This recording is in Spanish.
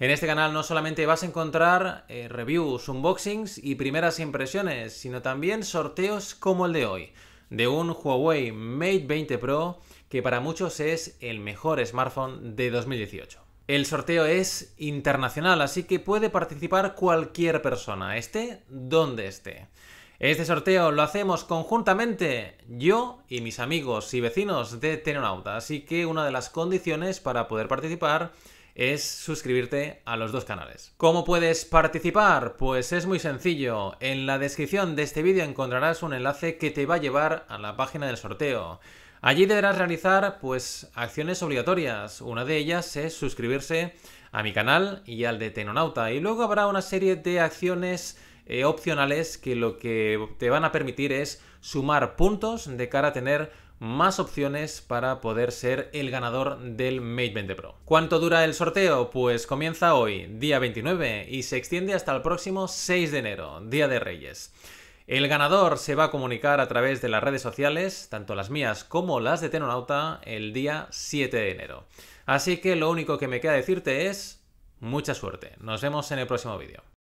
En este canal no solamente vas a encontrar eh, reviews, unboxings y primeras impresiones, sino también sorteos como el de hoy, de un Huawei Mate 20 Pro que para muchos es el mejor smartphone de 2018. El sorteo es internacional, así que puede participar cualquier persona, esté donde esté. Este sorteo lo hacemos conjuntamente yo y mis amigos y vecinos de Tenonauta, así que una de las condiciones para poder participar es suscribirte a los dos canales. ¿Cómo puedes participar? Pues es muy sencillo. En la descripción de este vídeo encontrarás un enlace que te va a llevar a la página del sorteo. Allí deberás realizar pues acciones obligatorias. Una de ellas es suscribirse a mi canal y al de Tenonauta. Y luego habrá una serie de acciones eh, opcionales que lo que te van a permitir es sumar puntos de cara a tener más opciones para poder ser el ganador del Mate 20 Pro. ¿Cuánto dura el sorteo? Pues comienza hoy, día 29, y se extiende hasta el próximo 6 de enero, Día de Reyes. El ganador se va a comunicar a través de las redes sociales, tanto las mías como las de Tenonauta, el día 7 de enero. Así que lo único que me queda decirte es mucha suerte. Nos vemos en el próximo vídeo.